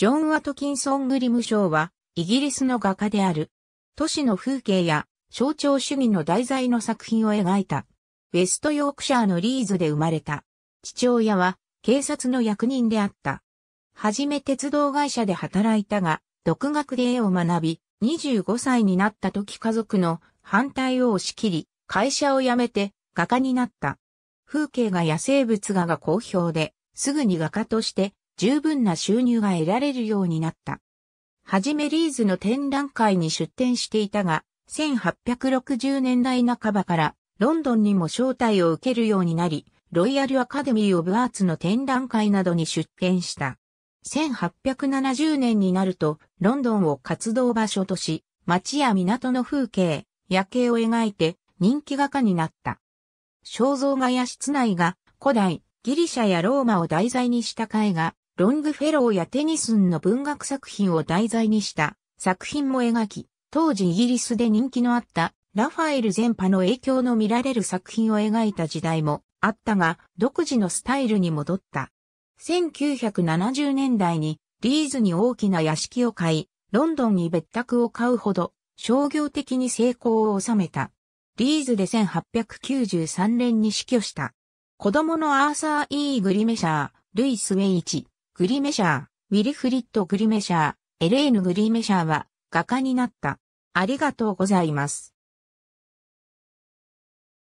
ジョン・アトキンソン・グリム賞は、イギリスの画家である。都市の風景や象徴主義の題材の作品を描いた。ウェストヨークシャーのリーズで生まれた。父親は警察の役人であった。はじめ鉄道会社で働いたが、独学で絵を学び、25歳になった時家族の反対を押し切り、会社を辞めて画家になった。風景が野生物画が好評で、すぐに画家として十分な収入が得られるようになった。はじめリーズの展覧会に出展していたが、1860年代半ばからロンドンにも招待を受けるようになり、ロイヤルアカデミー・オブ・アーツの展覧会などに出展した。1870年になると、ロンドンを活動場所とし、街や港の風景、夜景を描いて人気画家になった。肖像画や室内が古代、ギリシャやローマを題材にした絵画、ロングフェローやテニスンの文学作品を題材にした作品も描き、当時イギリスで人気のあったラファエル全派の影響の見られる作品を描いた時代もあったが、独自のスタイルに戻った。1970年代にリーズに大きな屋敷を買い、ロンドンに別宅を買うほど商業的に成功を収めた。リーズで1893年に死去した。子供のアーサー・イー・グリメシャー、ルイス・ウェイチ、グリメシャー、ウィルフリッド・グリメシャー、エレーヌ・グリメシャーは画家になった。ありがとうございます。